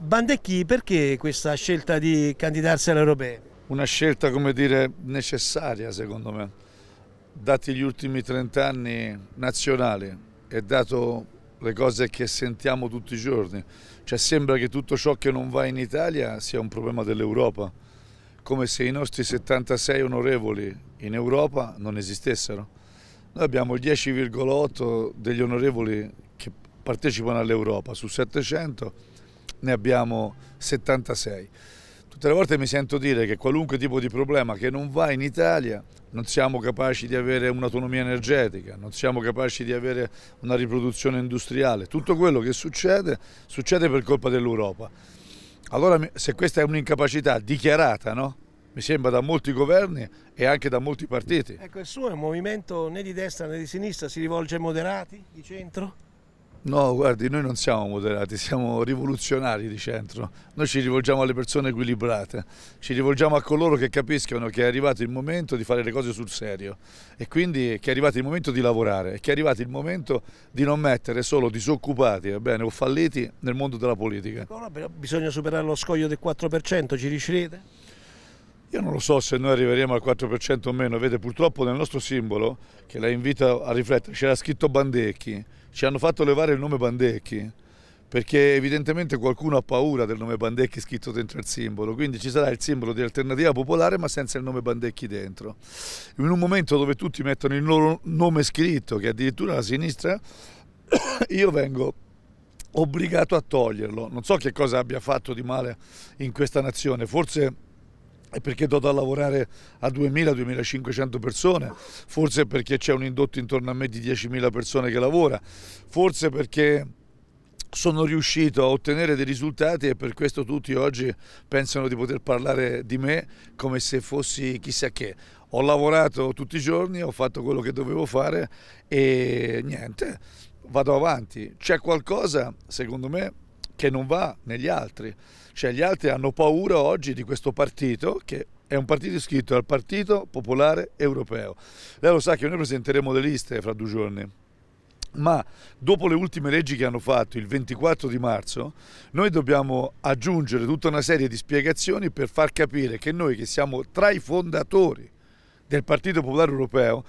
Bandecchi, perché questa scelta di candidarsi alle europee? Una scelta, come dire, necessaria secondo me. Dati gli ultimi 30 anni nazionali e dato le cose che sentiamo tutti i giorni, cioè sembra che tutto ciò che non va in Italia sia un problema dell'Europa, come se i nostri 76 onorevoli in Europa non esistessero. Noi abbiamo il 10,8 degli onorevoli che partecipano all'Europa su 700 ne abbiamo 76. Tutte le volte mi sento dire che qualunque tipo di problema che non va in Italia non siamo capaci di avere un'autonomia energetica, non siamo capaci di avere una riproduzione industriale. Tutto quello che succede succede per colpa dell'Europa. Allora se questa è un'incapacità dichiarata, no? mi sembra da molti governi e anche da molti partiti. Ecco, il suo è un movimento né di destra né di sinistra, si rivolge ai moderati, di centro? No, guardi, noi non siamo moderati, siamo rivoluzionari di centro. Noi ci rivolgiamo alle persone equilibrate, ci rivolgiamo a coloro che capiscono che è arrivato il momento di fare le cose sul serio e quindi che è arrivato il momento di lavorare e che è arrivato il momento di non mettere solo disoccupati bene, o falliti nel mondo della politica. Ora bisogna superare lo scoglio del 4%, ci riuscirete? Io non lo so se noi arriveremo al 4% o meno, vede purtroppo nel nostro simbolo, che la invito a riflettere, c'era scritto Bandecchi, ci hanno fatto levare il nome Bandecchi, perché evidentemente qualcuno ha paura del nome Bandecchi scritto dentro il simbolo, quindi ci sarà il simbolo di Alternativa Popolare ma senza il nome Bandecchi dentro. In un momento dove tutti mettono il loro nome scritto, che addirittura la sinistra, io vengo obbligato a toglierlo. Non so che cosa abbia fatto di male in questa nazione, forse è perché do da lavorare a 2.000-2.500 persone, forse perché c'è un indotto intorno a me di 10.000 persone che lavora, forse perché sono riuscito a ottenere dei risultati e per questo tutti oggi pensano di poter parlare di me come se fossi chissà che. Ho lavorato tutti i giorni, ho fatto quello che dovevo fare e niente, vado avanti. C'è qualcosa, secondo me, che non va negli altri. Cioè gli altri hanno paura oggi di questo partito che è un partito iscritto al Partito Popolare Europeo. Lei lo sa che noi presenteremo le liste fra due giorni ma dopo le ultime leggi che hanno fatto il 24 di marzo noi dobbiamo aggiungere tutta una serie di spiegazioni per far capire che noi che siamo tra i fondatori del Partito Popolare Europeo